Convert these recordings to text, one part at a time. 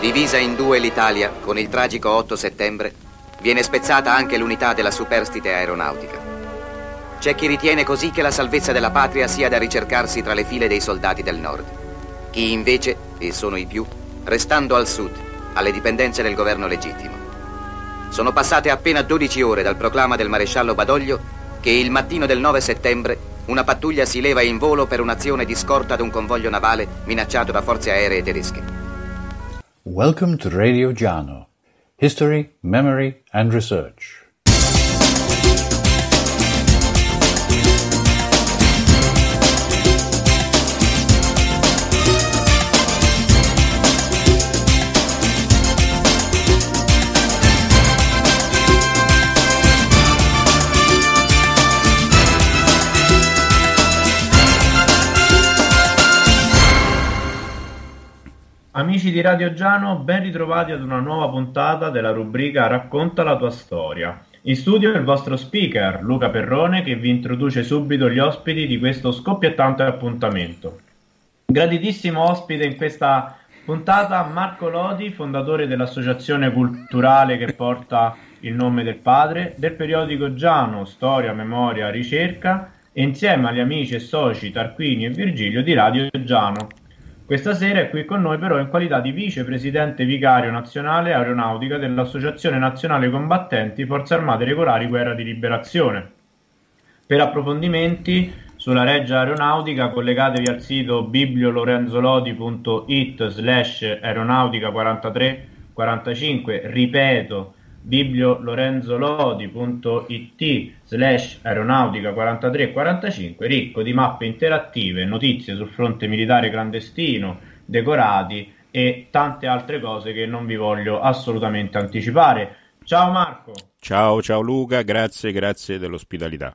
Divisa in due l'Italia con il tragico 8 settembre, viene spezzata anche l'unità della superstite aeronautica. C'è chi ritiene così che la salvezza della patria sia da ricercarsi tra le file dei soldati del nord. Chi invece, e sono i più, restando al sud, alle dipendenze del governo legittimo. Sono passate appena 12 ore dal proclama del maresciallo Badoglio che il mattino del 9 settembre una pattuglia si leva in volo per un'azione di scorta ad un convoglio navale minacciato da forze aeree tedesche. Welcome to Radio Giano History, Memory and Research. Amici di Radio Giano, ben ritrovati ad una nuova puntata della rubrica Racconta la tua storia. In studio il vostro speaker, Luca Perrone, che vi introduce subito gli ospiti di questo scoppiettante appuntamento. Graditissimo ospite in questa puntata Marco Lodi, fondatore dell'associazione culturale che porta il nome del padre, del periodico Giano, Storia, Memoria, Ricerca, e insieme agli amici e soci Tarquini e Virgilio di Radio Giano. Questa sera è qui con noi però in qualità di vicepresidente vicario nazionale aeronautica dell'Associazione Nazionale Combattenti Forze Armate Regolari Guerra di Liberazione. Per approfondimenti sulla reggia aeronautica collegatevi al sito bibliolorenzolodi.it slash aeronautica 4345, ripeto bibliolorenzolodi.it slash aeronautica 4345 ricco di mappe interattive, notizie sul fronte militare clandestino, decorati e tante altre cose che non vi voglio assolutamente anticipare. Ciao Marco! Ciao, ciao Luca, grazie, grazie dell'ospitalità.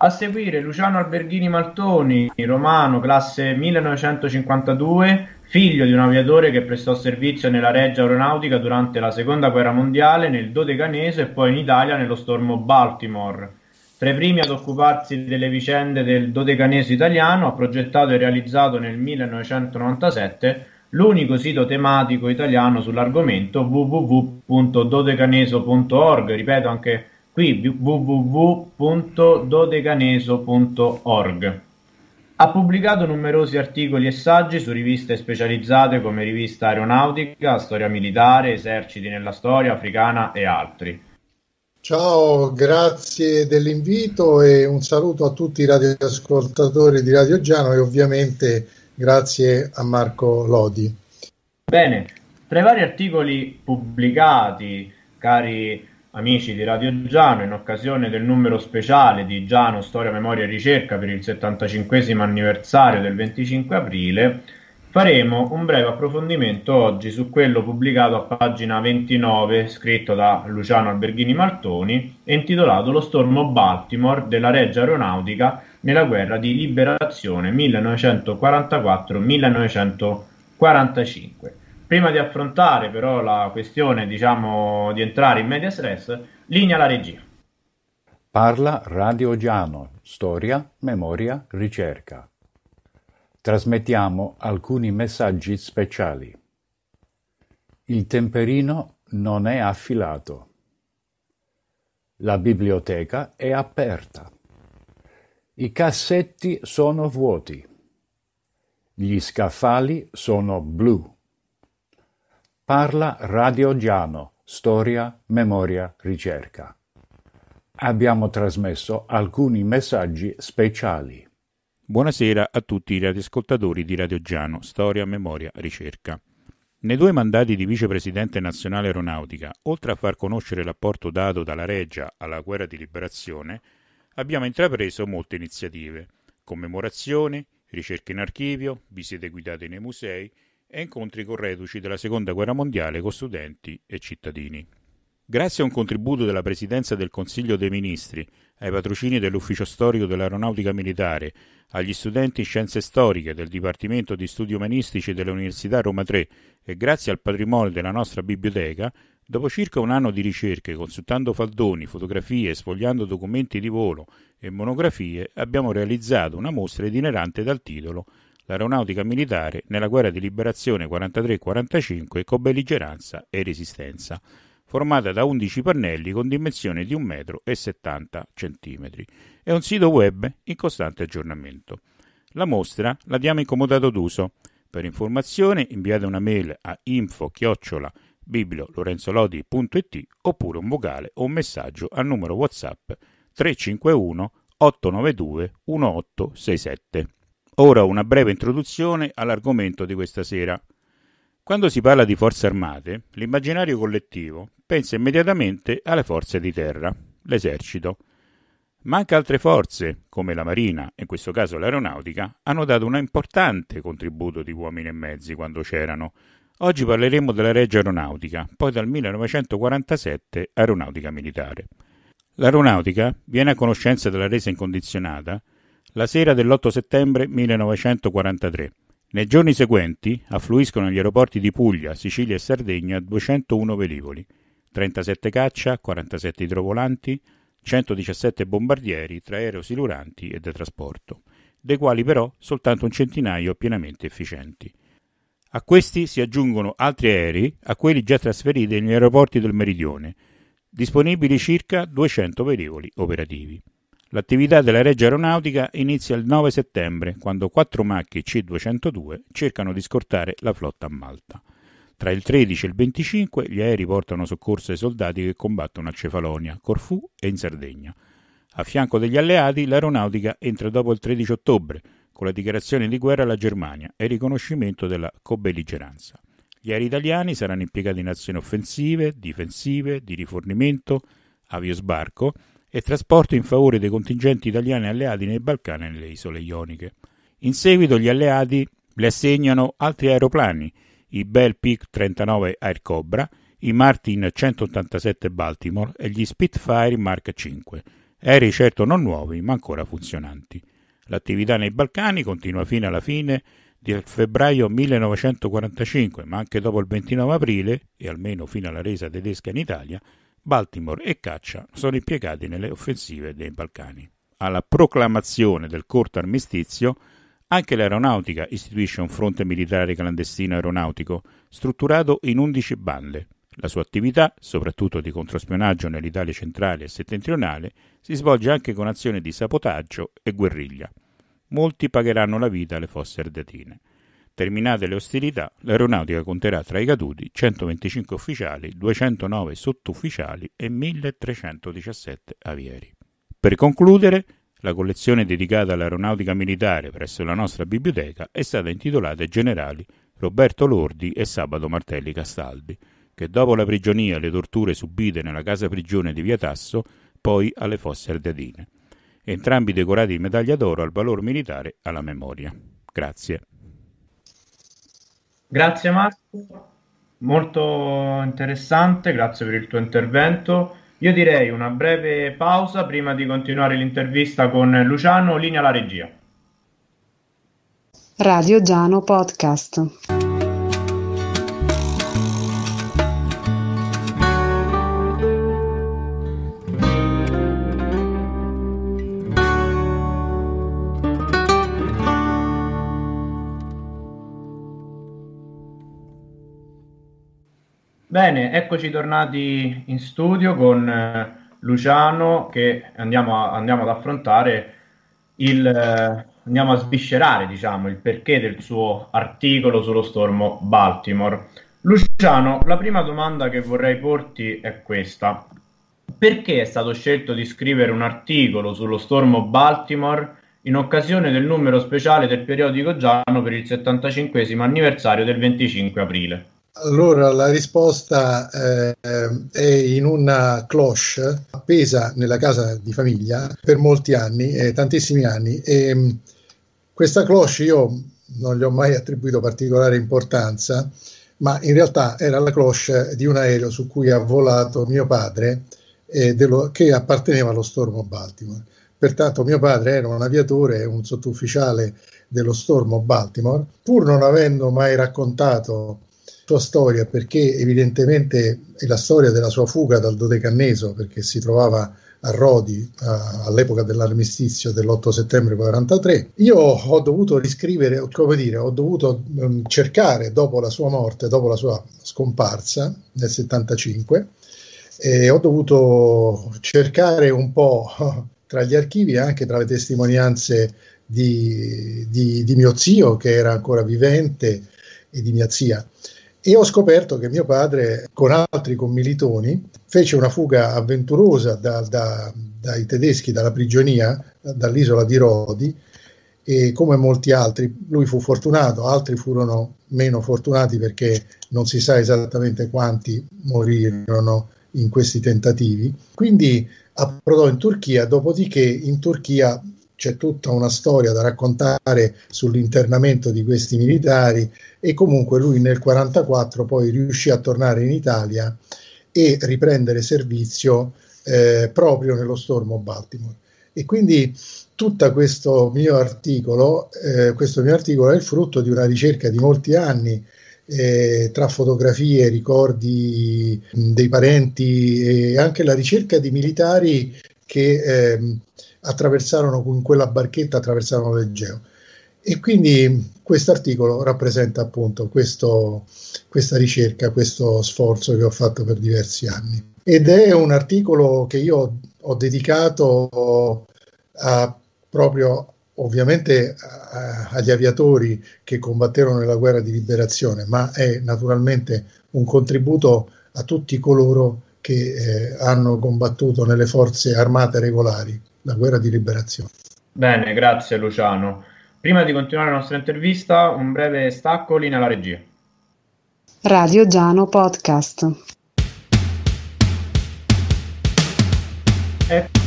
A seguire Luciano Alberghini Maltoni, romano, classe 1952 Figlio di un aviatore che prestò servizio nella Regia Aeronautica durante la seconda guerra mondiale nel Dodecanese e poi in Italia nello stormo Baltimore. Tra i primi ad occuparsi delle vicende del Dodecanese italiano, ha progettato e realizzato nel 1997 l'unico sito tematico italiano sull'argomento www.dodecaneso.org. Ripeto anche qui www.dodecaneso.org. Ha pubblicato numerosi articoli e saggi su riviste specializzate come Rivista Aeronautica, Storia Militare, Eserciti nella Storia Africana e altri. Ciao, grazie dell'invito e un saluto a tutti i radioascoltatori di Radio Giano e ovviamente grazie a Marco Lodi. Bene, tra i vari articoli pubblicati, cari Amici di Radio Giano, in occasione del numero speciale di Giano Storia, Memoria e Ricerca per il 75 anniversario del 25 aprile, faremo un breve approfondimento oggi su quello pubblicato a pagina 29, scritto da Luciano Alberghini Martoni, e intitolato Lo stormo Baltimore della Reggia Aeronautica nella guerra di liberazione 1944-1945 Prima di affrontare però la questione, diciamo, di entrare in media stress, linea la regia. Parla Radio Giano, storia, memoria, ricerca. Trasmettiamo alcuni messaggi speciali. Il temperino non è affilato. La biblioteca è aperta. I cassetti sono vuoti. Gli scaffali sono blu. Parla Radio Giano, storia, memoria, ricerca. Abbiamo trasmesso alcuni messaggi speciali. Buonasera a tutti i radioascoltatori di Radio Giano, storia, memoria, ricerca. Nei due mandati di vicepresidente nazionale aeronautica, oltre a far conoscere l'apporto dato dalla Regia alla guerra di liberazione, abbiamo intrapreso molte iniziative, commemorazioni, ricerche in archivio, visite guidate nei musei, e incontri con reduci della Seconda Guerra Mondiale con studenti e cittadini. Grazie a un contributo della Presidenza del Consiglio dei Ministri, ai patrocini dell'Ufficio Storico dell'Aeronautica Militare, agli studenti in Scienze Storiche del Dipartimento di Studi Umanistici dell'Università Roma III e grazie al patrimonio della nostra biblioteca, dopo circa un anno di ricerche, consultando faldoni, fotografie, sfogliando documenti di volo e monografie, abbiamo realizzato una mostra itinerante dal titolo l'aeronautica militare nella guerra di liberazione 43-45 con belligeranza e resistenza, formata da 11 pannelli con dimensioni di 1,70 m e un sito web in costante aggiornamento. La mostra la diamo in comodato d'uso. Per informazione inviate una mail a info-chiocciola bibliolorenzolodi.it oppure un vocale o un messaggio al numero WhatsApp 351 892 1867. Ora una breve introduzione all'argomento di questa sera. Quando si parla di forze armate, l'immaginario collettivo pensa immediatamente alle forze di terra, l'esercito. Ma anche altre forze, come la marina e in questo caso l'aeronautica, hanno dato un importante contributo di uomini e mezzi quando c'erano. Oggi parleremo della Regia Aeronautica, poi dal 1947 Aeronautica Militare. L'aeronautica viene a conoscenza della resa incondizionata la sera dell'8 settembre 1943. Nei giorni seguenti affluiscono agli aeroporti di Puglia, Sicilia e Sardegna 201 velivoli, 37 caccia, 47 idrovolanti, 117 bombardieri tra aerosiluranti e da trasporto, dei quali però soltanto un centinaio pienamente efficienti. A questi si aggiungono altri aerei a quelli già trasferiti negli aeroporti del meridione, disponibili circa 200 velivoli operativi. L'attività della Regia Aeronautica inizia il 9 settembre, quando quattro macchi C-202 cercano di scortare la flotta a Malta. Tra il 13 e il 25 gli aerei portano soccorso ai soldati che combattono a Cefalonia, Corfù e in Sardegna. A fianco degli alleati l'aeronautica entra dopo il 13 ottobre, con la dichiarazione di guerra alla Germania e il riconoscimento della cobelligeranza. Gli aerei italiani saranno impiegati in azioni offensive, difensive, di rifornimento, avio sbarco, e trasporto in favore dei contingenti italiani alleati nei Balcani e nelle isole ioniche. In seguito gli alleati le assegnano altri aeroplani, i Bell Peak 39 Air Cobra, i Martin 187 Baltimore e gli Spitfire Mark V, aerei certo non nuovi ma ancora funzionanti. L'attività nei Balcani continua fino alla fine del febbraio 1945, ma anche dopo il 29 aprile, e almeno fino alla resa tedesca in Italia, Baltimore e Caccia sono impiegati nelle offensive dei Balcani. Alla proclamazione del corto armistizio, anche l'aeronautica istituisce un fronte militare clandestino aeronautico, strutturato in 11 bande. La sua attività, soprattutto di controspionaggio nell'Italia centrale e settentrionale, si svolge anche con azioni di sabotaggio e guerriglia. Molti pagheranno la vita alle fosse ardatine. Terminate le ostilità, l'aeronautica conterà tra i caduti 125 ufficiali, 209 sottufficiali e 1317 avieri. Per concludere, la collezione dedicata all'aeronautica militare presso la nostra biblioteca è stata intitolata ai generali Roberto Lordi e Sabato Martelli Castaldi, che dopo la prigionia e le torture subite nella casa prigione di Via Tasso, poi alle Fosse Ardeatine, entrambi decorati di medaglia d'oro al valor militare alla memoria. Grazie. Grazie Marco, molto interessante, grazie per il tuo intervento. Io direi una breve pausa prima di continuare l'intervista con Luciano, linea alla regia. Radio Giano Podcast. Bene, eccoci tornati in studio con eh, Luciano che andiamo, a, andiamo ad affrontare il, eh, andiamo a sviscerare diciamo, il perché del suo articolo sullo stormo Baltimore. Luciano, la prima domanda che vorrei porti è questa. Perché è stato scelto di scrivere un articolo sullo stormo Baltimore in occasione del numero speciale del periodico Giano per il 75 anniversario del 25 aprile? Allora la risposta eh, è in una cloche appesa nella casa di famiglia per molti anni, eh, tantissimi anni. E, mm, questa cloche io non gli ho mai attribuito particolare importanza, ma in realtà era la cloche di un aereo su cui ha volato mio padre eh, dello, che apparteneva allo Stormo Baltimore. Pertanto mio padre era un aviatore, un sottufficiale dello Stormo Baltimore, pur non avendo mai raccontato sua storia perché evidentemente è la storia della sua fuga dal Dodecanneso perché si trovava a Rodi a, all'epoca dell'armistizio dell'8 settembre 43. Io ho dovuto riscrivere, come dire, ho dovuto mh, ehm, cercare dopo la sua morte, dopo la sua scomparsa nel 75, e ho dovuto cercare un po' tra gli archivi e anche tra le testimonianze di, di, di, mio zio che era ancora vivente e di mia zia e ho scoperto che mio padre, con altri commilitoni, fece una fuga avventurosa da, da, dai tedeschi, dalla prigionia, dall'isola di Rodi, e come molti altri, lui fu fortunato, altri furono meno fortunati perché non si sa esattamente quanti morirono in questi tentativi. Quindi approdò in Turchia, dopodiché in Turchia c'è tutta una storia da raccontare sull'internamento di questi militari e comunque lui nel 1944 poi riuscì a tornare in Italia e riprendere servizio eh, proprio nello stormo Baltimore. E quindi tutto questo mio articolo, eh, questo mio articolo è il frutto di una ricerca di molti anni eh, tra fotografie, ricordi mh, dei parenti e anche la ricerca di militari che ehm, attraversarono con quella barchetta, attraversarono l'Egeo. E quindi questo articolo rappresenta appunto questo, questa ricerca, questo sforzo che ho fatto per diversi anni. Ed è un articolo che io ho dedicato a, proprio ovviamente a, agli aviatori che combatterono nella guerra di liberazione, ma è naturalmente un contributo a tutti coloro che eh, hanno combattuto nelle forze armate regolari la guerra di liberazione. Bene, grazie Luciano. Prima di continuare la nostra intervista, un breve stacco linea alla regia. Radio Giano Podcast. Ecco.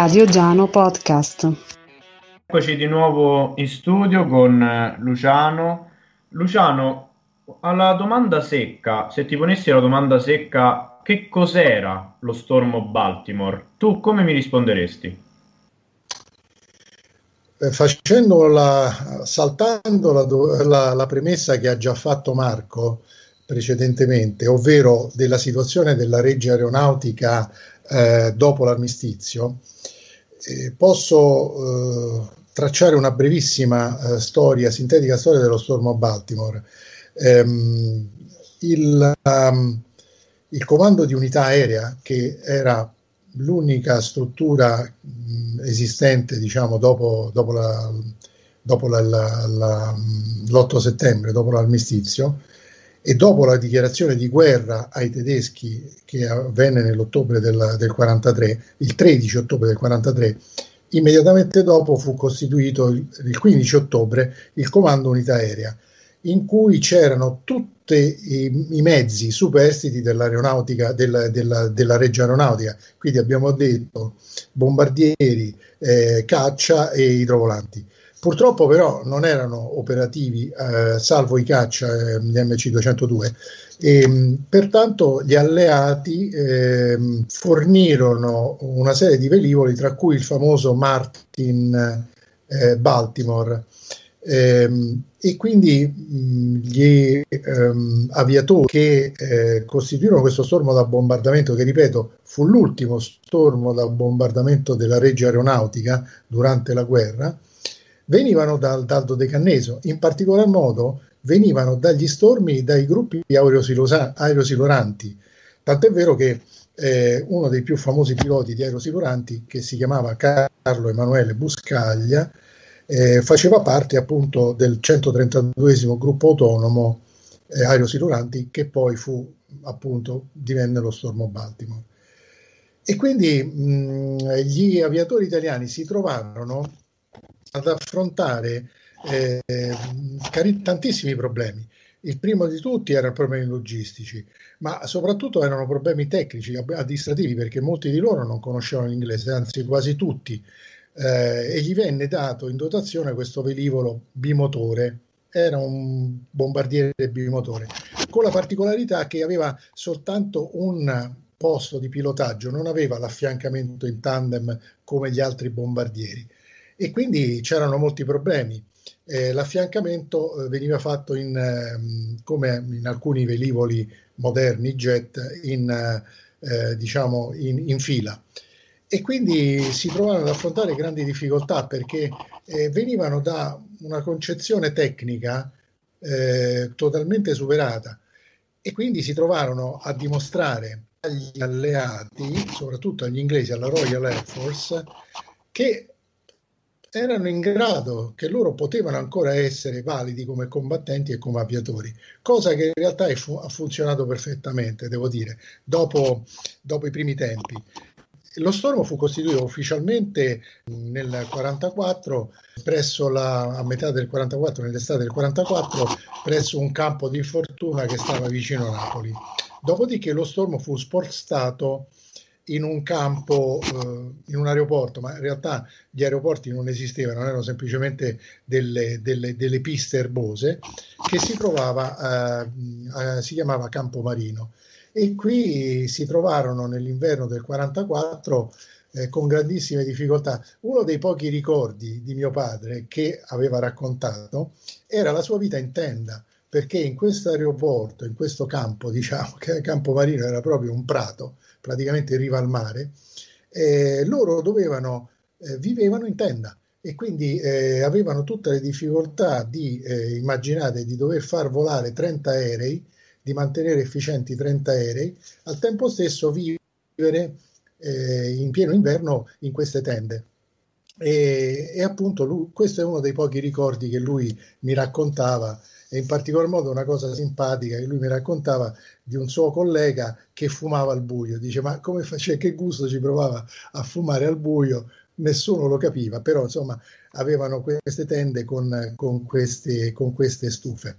Radio Giano Podcast. Eccoci di nuovo in studio con eh, Luciano. Luciano, alla domanda secca, se ti ponessi la domanda secca, che cos'era lo stormo Baltimore? Tu come mi risponderesti? Eh, facendo la, saltando la, la, la premessa che ha già fatto Marco precedentemente, ovvero della situazione della Regia Aeronautica eh, dopo l'armistizio, eh, posso eh, tracciare una brevissima eh, storia, sintetica storia dello stormo a Baltimore. Ehm, il, um, il, comando di unità aerea, che era l'unica struttura mh, esistente diciamo, dopo, dopo la, dopo la, la, l'8 settembre, dopo l'armistizio, e dopo la dichiarazione di guerra ai tedeschi che avvenne nell'ottobre del, del 43, il 13 ottobre del 43, immediatamente dopo fu costituito il, il 15 ottobre il Comando Unità Aerea, in cui c'erano tutti i, i mezzi superstiti dell'aeronautica, della, della, della Reggio Aeronautica, quindi abbiamo detto bombardieri, eh, caccia e idrovolanti Purtroppo però non erano operativi, eh, salvo i caccia, eh, gli MC-202, e, pertanto gli alleati eh, fornirono una serie di velivoli, tra cui il famoso Martin eh, Baltimore. Ehm, e quindi mh, gli ehm, aviatori che eh, costituirono questo stormo da bombardamento, che ripeto fu l'ultimo stormo da bombardamento della Regia Aeronautica durante la guerra, venivano dal Dardo Decanneso, in particolar modo venivano dagli stormi dai gruppi aerosiloranti. Tant'è vero che eh, uno dei più famosi piloti di aerosiloranti, che si chiamava Carlo Emanuele Buscaglia, eh, faceva parte appunto del 132 gruppo autonomo eh, aerosiloranti, che poi fu appunto divenne lo stormo Baltimore. E quindi mh, mm, gli aviatori italiani si trovarono ad affrontare eh, tantissimi problemi. Il primo di tutti erano problemi logistici, ma soprattutto erano problemi tecnici, amministrativi, perché molti di loro non conoscevano l'inglese, anzi quasi tutti. Eh, e gli venne dato in dotazione questo velivolo bimotore, era un bombardiere bimotore, con la particolarità che aveva soltanto un posto di pilotaggio, non aveva l'affiancamento in tandem come gli altri bombardieri e quindi c'erano molti problemi. Eh, l'affiancamento eh, veniva fatto in, ehm, come in alcuni velivoli moderni, jet, in, eh, diciamo in, in fila e quindi si trovarono ad affrontare grandi difficoltà perché eh, venivano da una concezione tecnica eh, totalmente superata e quindi si trovarono a dimostrare agli alleati, soprattutto agli inglesi, alla Royal Air Force, che erano in grado, che loro potevano ancora essere validi come combattenti e come avviatori, cosa che in realtà fu- ha funzionato perfettamente, devo dire, dopo, dopo i primi tempi. Lo stormo fu costituito ufficialmente nel 1944, a metà del 1944, nell'estate del 1944, presso un campo di fortuna che stava vicino a Napoli. Dopodiché lo stormo fu spostato in un campo, eh, in un aeroporto, ma in realtà gli aeroporti non esistevano, erano semplicemente delle, delle, delle piste erbose, che si trovava, eh, eh, si chiamava Campo Marino. E qui si trovarono nell'inverno del 44 eh, con grandissime difficoltà. Uno dei pochi ricordi di mio padre che aveva raccontato era la sua vita in tenda perché in questo aeroporto, in questo campo, diciamo, che il campo marino era proprio un prato, praticamente in riva al mare, eh, loro dovevano, eh, vivevano in tenda e quindi eh, avevano tutte le difficoltà di, eh, immaginare di dover far volare 30 aerei, di mantenere efficienti 30 aerei, al tempo stesso vivere eh, in pieno inverno in queste tende. E, e appunto lui, questo è uno dei pochi ricordi che lui mi raccontava e in particolar modo una cosa simpatica che lui mi raccontava di un suo collega che fumava al buio. Dice, ma come faceva, cioè, che gusto ci provava a fumare al buio? Nessuno lo capiva, però insomma avevano queste tende con, con, queste, con queste stufe.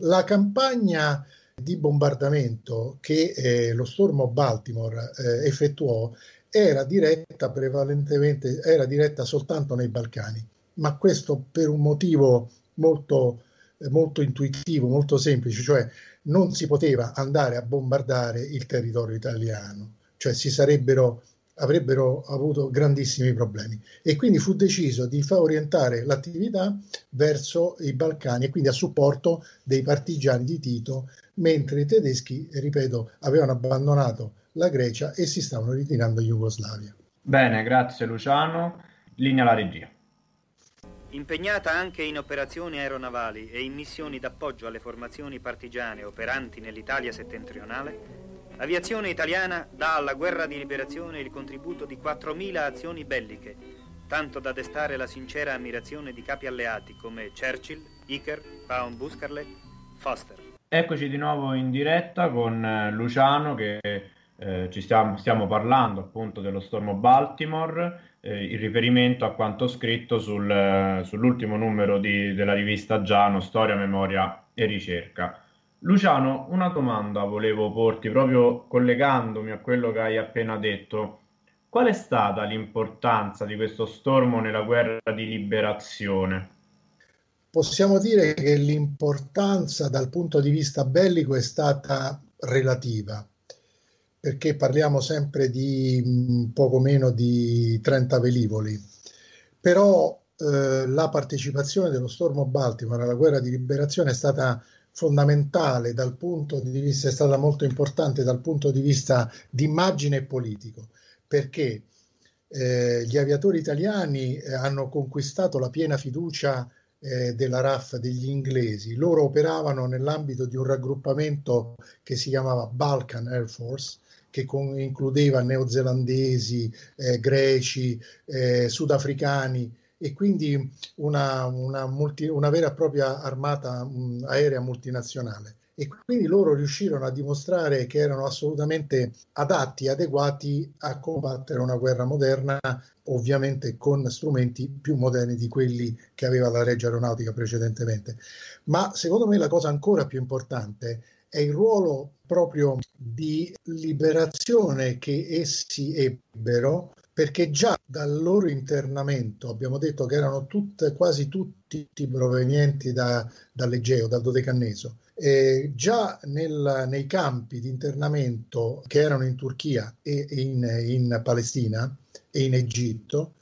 La campagna di bombardamento che eh, lo stormo Baltimore eh, effettuò era diretta prevalentemente, era diretta soltanto nei Balcani, ma questo per un motivo molto molto intuitivo, molto semplice, cioè non si poteva andare a bombardare il territorio italiano, cioè si sarebbero avrebbero avuto grandissimi problemi e quindi fu deciso di far orientare l'attività verso i Balcani e quindi a supporto dei partigiani di Tito, mentre i tedeschi, ripeto, avevano abbandonato la Grecia e si stavano ritirando in Jugoslavia. Bene, grazie Luciano. Linea alla regia. Impegnata anche in operazioni aeronavali e in missioni d'appoggio alle formazioni partigiane operanti nell'Italia settentrionale, l'aviazione italiana dà alla guerra di liberazione il contributo di 4.000 azioni belliche, tanto da destare la sincera ammirazione di capi alleati come Churchill, Iker, Paon Buscarle, Foster. Eccoci di nuovo in diretta con eh, Luciano che eh, ci stiamo, stiamo parlando appunto dello stormo Baltimore eh, il riferimento a quanto scritto sul, eh, sull'ultimo numero di, della rivista Giano, Storia, Memoria e Ricerca. Luciano, una domanda volevo porti proprio collegandomi a quello che hai appena detto. Qual è stata l'importanza di questo stormo nella guerra di liberazione? Possiamo dire che l'importanza dal punto di vista bellico è stata relativa perché parliamo sempre di mm, poco meno di 30 velivoli, però eh, la partecipazione dello Stormo Baltimore alla guerra di liberazione è stata fondamentale dal punto di vista, è stata molto importante dal punto di vista di immagine politico, perché eh, gli aviatori italiani eh, hanno conquistato la piena fiducia eh, della RAF degli inglesi. Loro operavano nell'ambito di un raggruppamento che si chiamava Balkan Air Force che con, includeva neozelandesi, eh, greci, eh, sudafricani e quindi una, una, multi, una vera e propria armata mh, mm, aerea multinazionale. E quindi loro riuscirono a dimostrare che erano assolutamente adatti, adeguati a combattere una guerra moderna, ovviamente con strumenti più moderni di quelli che aveva la Regia Aeronautica precedentemente. Ma secondo me la cosa ancora più importante è è il ruolo proprio di liberazione che essi ebbero perché già dal loro internamento abbiamo detto che erano tutte, quasi tutti provenienti da, dall'Egeo, dal Dodecanneso. Eh, già nel, nei campi di internamento che erano in Turchia e in, in Palestina e in Egitto,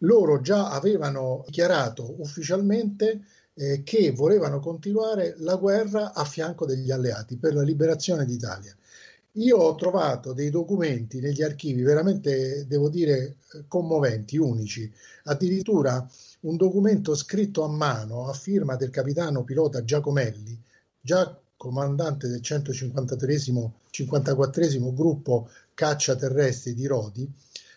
loro già avevano dichiarato ufficialmente eh, che volevano continuare la guerra a fianco degli alleati per la liberazione d'Italia. Io ho trovato dei documenti negli archivi veramente, devo dire, commoventi, unici. Addirittura un documento scritto a mano a firma del capitano pilota Giacomelli, già comandante del 154 gruppo caccia terrestre di Rodi,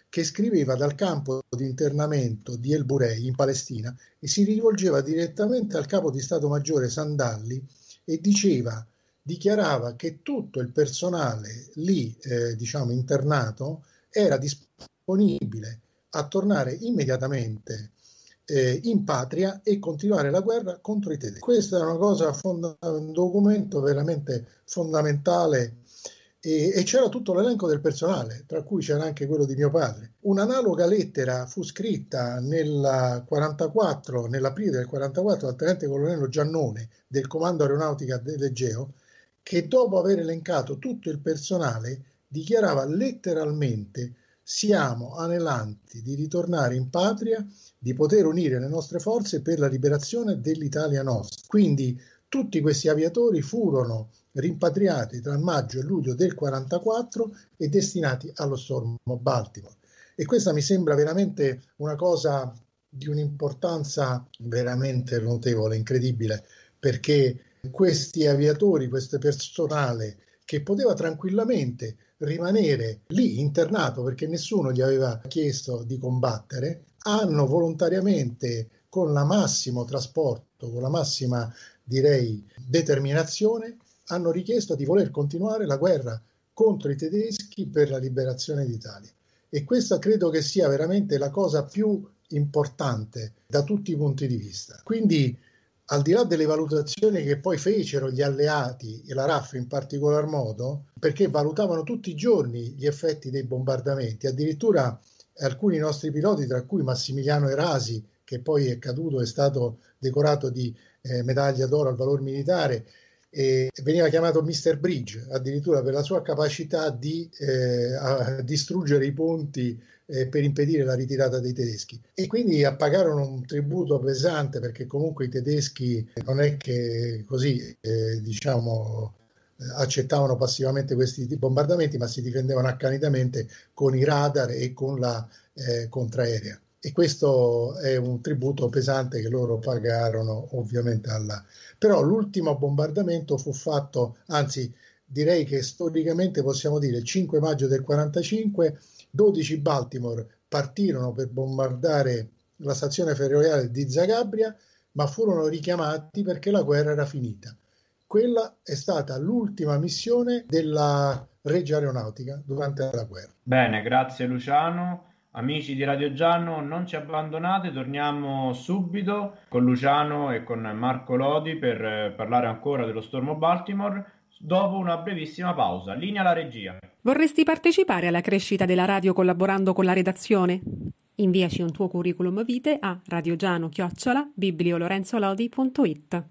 che scriveva dal campo di internamento di El Burei in Palestina e si rivolgeva direttamente al capo di Stato Maggiore Sandalli e diceva, dichiarava che tutto il personale lì, eh, diciamo, internato, era disponibile a tornare immediatamente eh, in patria e continuare la guerra contro i tedeschi. Questo è una cosa, fonda- un documento veramente fondamentale e, e c'era tutto l'elenco del personale, tra cui c'era anche quello di mio padre. Un'analoga lettera fu scritta nel 44, nell'aprile del 1944 dal tenente colonnello Giannone del comando aeronautica dell'Egeo, che dopo aver elencato tutto il personale dichiarava letteralmente siamo anelanti di ritornare in patria, di poter unire le nostre forze per la liberazione dell'Italia nostra. Quindi tutti questi aviatori furono rimpatriati tra maggio e luglio del 44 e destinati allo stormo Baltimore. E questa mi sembra veramente una cosa di un'importanza veramente notevole, incredibile, perché questi aviatori, questo personale che poteva tranquillamente rimanere lì internato perché nessuno gli aveva chiesto di combattere, hanno volontariamente con la massimo trasporto, con la massima direi determinazione hanno richiesto di voler continuare la guerra contro i tedeschi per la liberazione d'Italia. E questa credo che sia veramente la cosa più importante da tutti i punti di vista. Quindi, al di là delle valutazioni che poi fecero gli alleati e la RAF in particolar modo, perché valutavano tutti i giorni gli effetti dei bombardamenti, addirittura alcuni nostri piloti, tra cui Massimiliano Erasi, che poi è caduto, e è stato decorato di eh, medaglia d'oro al valor militare, e veniva chiamato Mr. Bridge addirittura per la sua capacità di eh, distruggere i ponti eh, per impedire la ritirata dei tedeschi e quindi appagarono un tributo pesante perché comunque i tedeschi non è che così eh, diciamo accettavano passivamente questi bombardamenti ma si difendevano accanitamente con i radar e con la eh, contraerea e questo è un tributo pesante che loro pagarono ovviamente alla... Però l'ultimo bombardamento fu fatto, anzi direi che storicamente possiamo dire il 5 maggio del 45, 12 Baltimore partirono per bombardare la stazione ferroviaria di Zagabria, ma furono richiamati perché la guerra era finita. Quella è stata l'ultima missione della Regia Aeronautica durante la guerra. Bene, grazie Luciano. Amici di Radio Gianno, non ci abbandonate, torniamo subito con Luciano e con Marco Lodi per eh, parlare ancora dello stormo Baltimore dopo una brevissima pausa. Linea alla regia. Vorresti partecipare alla crescita della radio collaborando con la redazione? Inviaci un tuo curriculum vitae a radiogiano-bibliolorenzolodi.it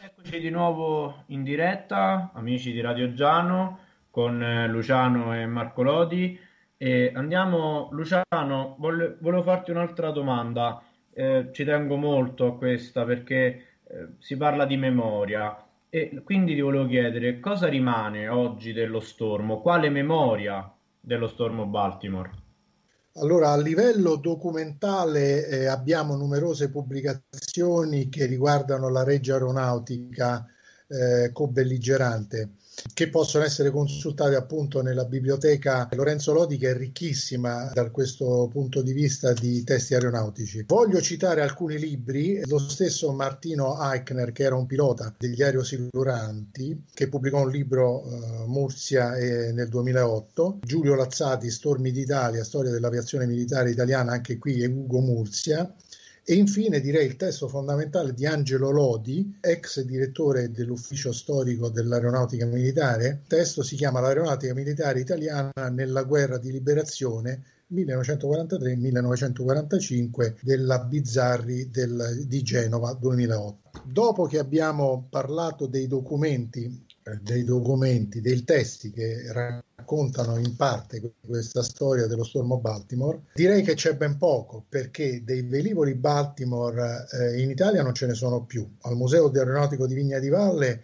Eccoci di nuovo in diretta, amici di Radio Giano con eh, Luciano e Marco Lodi. E andiamo, Luciano, volevo, volevo farti un'altra domanda. Eh, ci tengo molto a questa perché eh, si parla di memoria e quindi ti volevo chiedere cosa rimane oggi dello stormo, quale memoria dello stormo Baltimore? Allora, a livello documentale eh, abbiamo numerose pubblicazioni che riguardano la Regia Aeronautica eh, cobelligerante che possono essere consultate appunto nella biblioteca Lorenzo Lodi che è ricchissima da questo punto di vista di testi aeronautici. Voglio citare alcuni libri, lo stesso Martino Eichner che era un pilota degli aerosiluranti che pubblicò un libro eh, Mursia eh, nel 2008, Giulio Lazzati Stormi d'Italia, storia dell'aviazione militare italiana, anche qui e Ugo Murcia, e infine direi il testo fondamentale di Angelo Lodi, ex direttore dell'ufficio storico dell'aeronautica militare. Il testo si chiama L'aeronautica militare italiana nella guerra di liberazione 1943-1945 della Bizzarri del, di Genova 2008. Dopo che abbiamo parlato dei documenti eh, dei documenti, dei testi che raccontano in parte questa storia dello stormo Baltimore, direi che c'è ben poco perché dei velivoli Baltimore eh, in Italia non ce ne sono più. Al Museo di Aeronautico di Vigna di Valle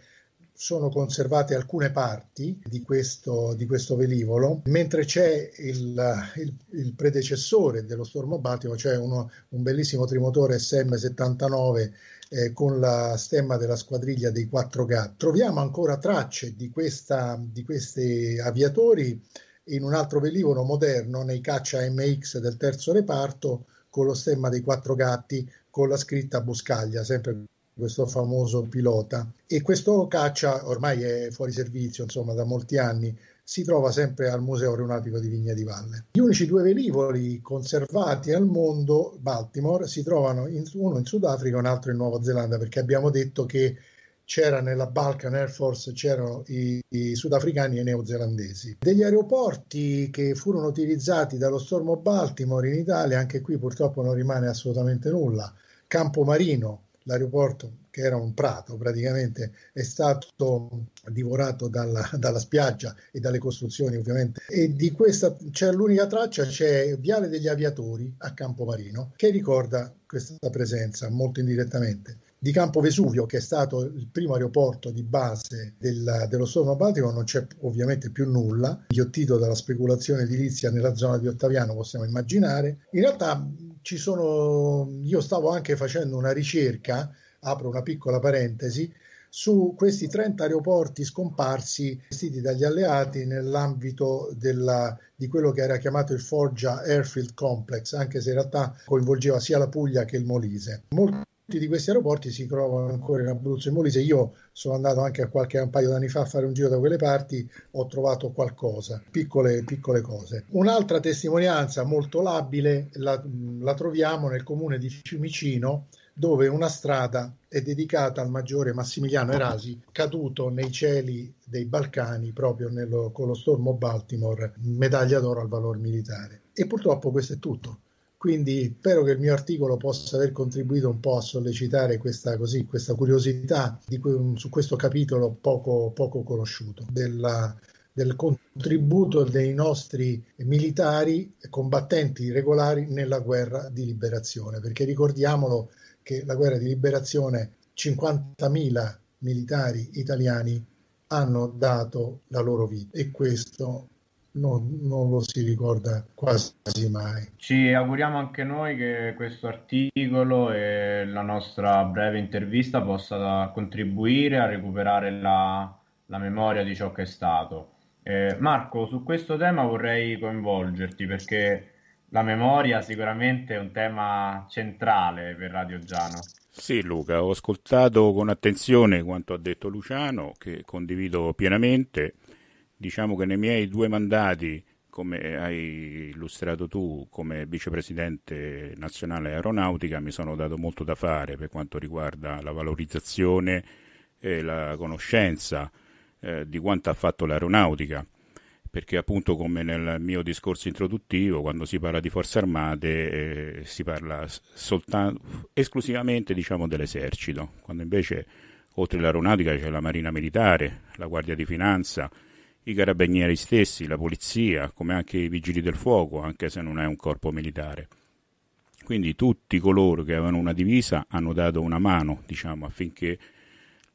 sono conservate alcune parti di questo, di questo velivolo, mentre c'è il, il, il, predecessore dello stormo Baltimore, cioè uno, un bellissimo trimotore SM79 eh, con la stemma della squadriglia dei 4K. Troviamo ancora tracce di, questa, di questi aviatori in un altro velivolo moderno, nei caccia MX del terzo reparto, con lo stemma dei quattro gatti, con la scritta Buscaglia, sempre questo famoso pilota. E questo caccia ormai è fuori servizio, insomma, da molti anni, si trova sempre al Museo Aeronautico di Vigna di Valle. Gli unici due velivoli conservati al mondo, Baltimore, si trovano in, uno in Sudafrica e un altro in Nuova Zelanda, perché abbiamo detto che c'era nella Balkan Air Force c'erano i, i, sudafricani e i neozelandesi. Degli aeroporti che furono utilizzati dallo stormo Baltimore in Italia, anche qui purtroppo non rimane assolutamente nulla. Campo Marino, l'aeroporto che era un prato praticamente, è stato divorato dalla, dalla spiaggia e dalle costruzioni ovviamente. E di questa c'è l'unica traccia, c'è Viale degli Aviatori a Campomarino, che ricorda questa presenza molto indirettamente di Campo Vesuvio, che è stato il primo aeroporto di base della, dello Storno Baltico, non c'è ovviamente più nulla, ghiottito dalla speculazione edilizia nella zona di Ottaviano, possiamo immaginare. In realtà ci sono, io stavo anche facendo una ricerca apro una piccola parentesi, su questi 30 aeroporti scomparsi gestiti dagli alleati nell'ambito della, di quello che era chiamato il Foggia Airfield Complex, anche se in realtà coinvolgeva sia la Puglia che il Molise. Molti di questi aeroporti si trovano ancora in Abruzzo e Molise. Io sono andato anche a qualche un paio d'anni fa a fare un giro da quelle parti, ho trovato qualcosa, piccole, piccole cose. Un'altra testimonianza molto labile la, la troviamo nel comune di Fiumicino, dove una strada è dedicata al maggiore Massimiliano Erasi, caduto nei cieli dei Balcani proprio nello, con lo stormo Baltimore, medaglia d'oro al valor militare. E purtroppo questo è tutto. Quindi spero che il mio articolo possa aver contribuito un po' a sollecitare questa, così, questa curiosità que- su questo capitolo poco, poco conosciuto della, del contributo dei nostri militari combattenti regolari nella guerra di liberazione, perché ricordiamolo che la guerra di liberazione 50.000 militari italiani hanno dato la loro vita e questo non, non, lo si ricorda quasi mai. Ci auguriamo anche noi che questo articolo e la nostra breve intervista possa contribuire a recuperare la, la memoria di ciò che è stato. Eh, Marco, su questo tema vorrei coinvolgerti perché la memoria sicuramente è un tema centrale per Radio Giano. Sì Luca, ho ascoltato con attenzione quanto ha detto Luciano, che condivido pienamente. Diciamo che nei miei due mandati, come hai illustrato tu, come vicepresidente nazionale aeronautica, mi sono dato molto da fare per quanto riguarda la valorizzazione e la conoscenza eh, di quanto ha fatto l'aeronautica perché appunto come nel mio discorso introduttivo, quando si parla di forze armate eh, si parla soltanto, esclusivamente diciamo, dell'esercito, quando invece oltre all'aeronautica c'è la marina militare, la guardia di finanza, i carabinieri stessi, la polizia, come anche i vigili del fuoco, anche se non è un corpo militare. Quindi tutti coloro che avevano una divisa hanno dato una mano diciamo, affinché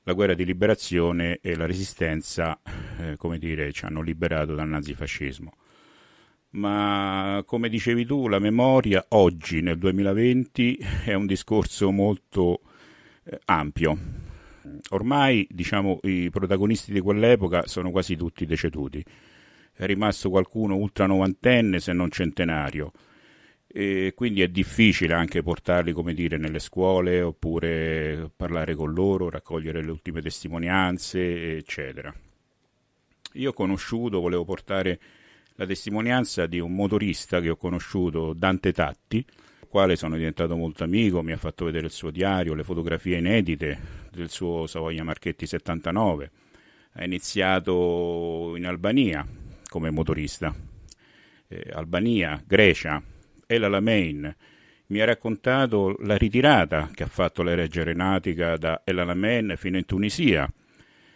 la guerra di liberazione e la resistenza, eh, come dire, ci hanno liberato dal nazifascismo. Ma come dicevi tu, la memoria oggi, nel 2020, è un discorso molto eh, ampio. Ormai, diciamo, i protagonisti di quell'epoca sono quasi tutti deceduti. È rimasto qualcuno ultra novantenne, se non centenario e quindi è difficile anche portarli come dire, nelle scuole oppure parlare con loro, raccogliere le ultime testimonianze, eccetera. Io ho conosciuto, volevo portare la testimonianza di un motorista che ho conosciuto, Dante Tatti, quale sono diventato molto amico, mi ha fatto vedere il suo diario, le fotografie inedite del suo Savoia Marchetti 79. Ha iniziato in Albania come motorista. Eh, Albania, Grecia, El Alamein mi ha raccontato la ritirata che ha fatto la Reggia Renatica da El Alamein fino in Tunisia.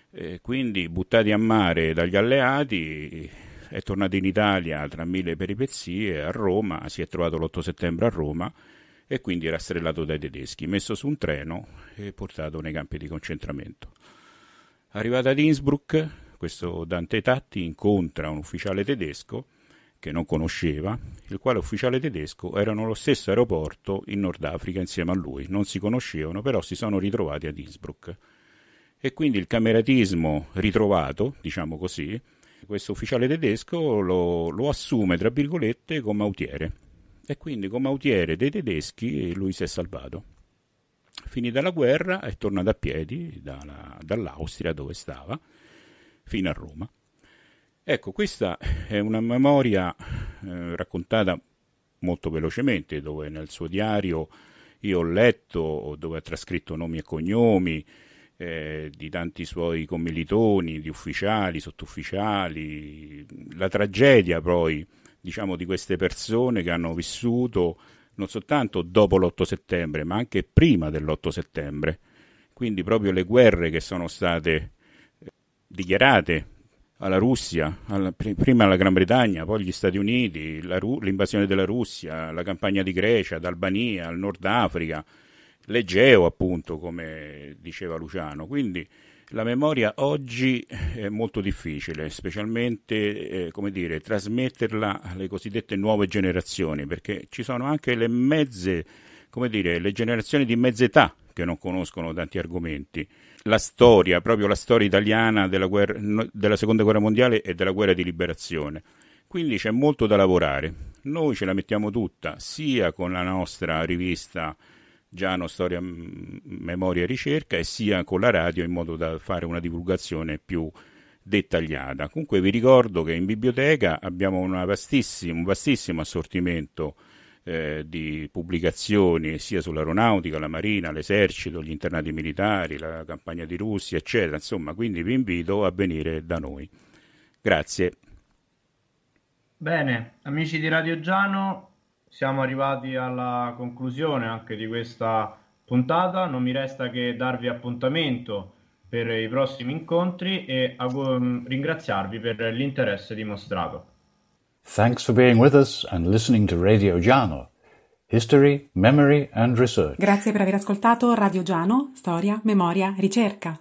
Eh, quindi, buttati a mare dagli alleati, è tornato in Italia tra mille peripezie, a Roma, si è trovato l'8 settembre a Roma e quindi rastrellato dai tedeschi, messo su un treno e portato nei campi di concentramento. Arrivato ad Innsbruck, questo Dante Tatti incontra un ufficiale tedesco che non conosceva, il quale ufficiale tedesco era nello stesso aeroporto in Nord Africa insieme a lui. Non si conoscevano, però si sono ritrovati ad Innsbruck. E quindi il cameratismo ritrovato, diciamo così, questo ufficiale tedesco lo, lo assume, tra virgolette, come autiere. E quindi come autiere dei tedeschi lui si è salvato. Finita la guerra è tornato a piedi dalla, dall'Austria dove stava fino a Roma Ecco, questa è una memoria eh, raccontata molto velocemente, dove nel suo diario io ho letto, dove ha trascritto nomi e cognomi eh, di tanti suoi commilitoni, di ufficiali, sottufficiali, la tragedia poi, diciamo, di queste persone che hanno vissuto non soltanto dopo l'8 settembre, ma anche prima dell'8 settembre. Quindi proprio le guerre che sono state eh, dichiarate alla Russia, alla, prima alla Gran Bretagna, poi agli Stati Uniti, la, l'invasione della Russia, la campagna di Grecia, d'Albania, al Nord Africa, l'Egeo appunto come diceva Luciano. Quindi la memoria oggi è molto difficile, specialmente eh, come dire, trasmetterla alle cosiddette nuove generazioni, perché ci sono anche le mezze, come dire, le generazioni di mezza età che non conoscono tanti argomenti la storia, proprio la storia italiana della, guerra, della seconda guerra mondiale e della guerra di liberazione. Quindi c'è molto da lavorare. Noi ce la mettiamo tutta, sia con la nostra rivista Giano Storia, Memoria e Ricerca, e sia con la radio in modo da fare una divulgazione più dettagliata. Comunque vi ricordo che in biblioteca abbiamo vastissimo, un vastissimo assortimento eh, di pubblicazioni sia sull'aeronautica, la marina, l'esercito, gli internati militari, la campagna di Russia, eccetera. Insomma, quindi vi invito a venire da noi. Grazie. Bene, amici di Radio Giano, siamo arrivati alla conclusione anche di questa puntata. Non mi resta che darvi appuntamento per i prossimi incontri e mm, ringraziarvi per l'interesse dimostrato. Thanks for being with us and listening to Radio Giano. History, Memory and Research. Grazie per aver ascoltato Radio Giano, Storia, Memoria, Ricerca.